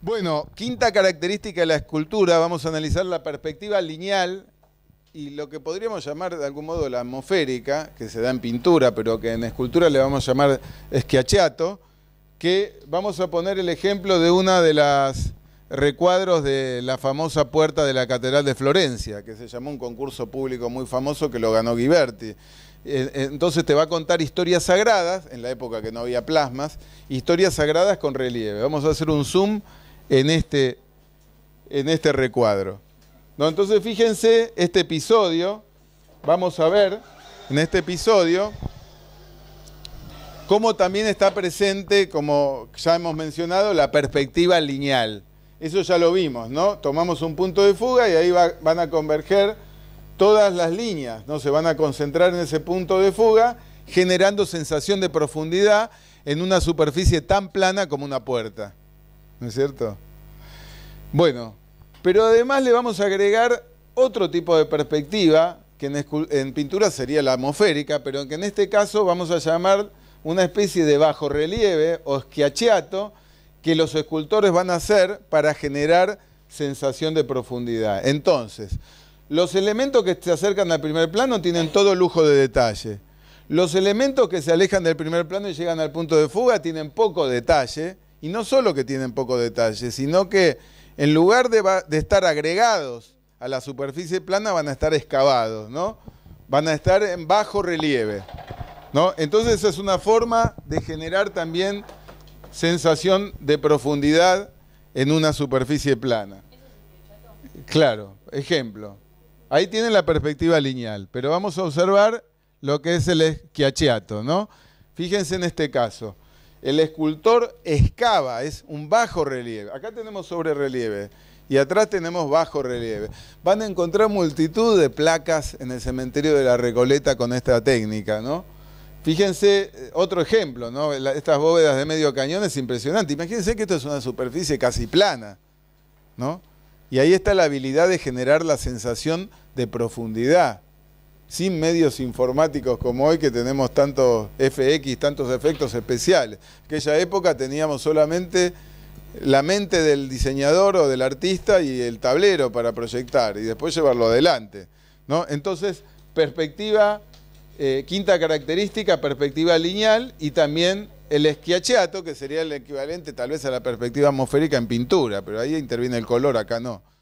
Bueno, quinta característica de la escultura, vamos a analizar la perspectiva lineal y lo que podríamos llamar de algún modo la atmosférica, que se da en pintura, pero que en escultura le vamos a llamar esquiachato, que vamos a poner el ejemplo de una de las recuadros de la famosa puerta de la Catedral de Florencia, que se llamó un concurso público muy famoso que lo ganó Ghiberti. Eh, entonces te va a contar historias sagradas, en la época que no había plasmas, historias sagradas con relieve. Vamos a hacer un zoom en este, en este recuadro. ¿No? Entonces fíjense este episodio, vamos a ver en este episodio cómo también está presente, como ya hemos mencionado, la perspectiva lineal. Eso ya lo vimos, ¿no? Tomamos un punto de fuga y ahí van a converger todas las líneas, ¿no? Se van a concentrar en ese punto de fuga, generando sensación de profundidad en una superficie tan plana como una puerta. ¿No es cierto? Bueno, pero además le vamos a agregar otro tipo de perspectiva, que en, pintura sería la atmosférica, pero que en este caso vamos a llamar una especie de bajo relieve o schiacciato que los escultores van a hacer para generar sensación de profundidad. Entonces, los elementos que se acercan al primer plano tienen todo lujo de detalle. Los elementos que se alejan del primer plano y llegan al punto de fuga tienen poco detalle. Y no solo que tienen poco detalle, sino que en lugar de, estar agregados a la superficie plana, van a estar excavados, ¿no? Van a estar en bajo relieve, ¿no? Entonces es una forma de generar también sensación de profundidad en una superficie plana. Claro, ejemplo. Ahí tienen la perspectiva lineal, pero vamos a observar lo que es el esquiachiato, ¿no? Fíjense en este caso. El escultor escava, es un bajo relieve. Acá tenemos sobre relieve y atrás tenemos bajo relieve. Van a encontrar multitud de placas en el cementerio de la Recoleta con esta técnica, ¿no? Fíjense, eh, otro ejemplo, ¿no? Estas bóvedas de medio cañón es impresionante. Imagínense que esto es una superficie casi plana, ¿no? Y ahí está la habilidad de generar la sensación de profundidad sin medios informáticos como hoy que tenemos tantos FX, tantos efectos especiales. En aquella época teníamos solamente la mente del diseñador o del artista y el tablero para proyectar y después llevarlo adelante. Entonces, perspectiva, eh, quinta característica, perspectiva lineal y también el esquiachato, que sería el equivalente tal vez a la perspectiva atmosférica en pintura, pero ahí interviene el color, acá no.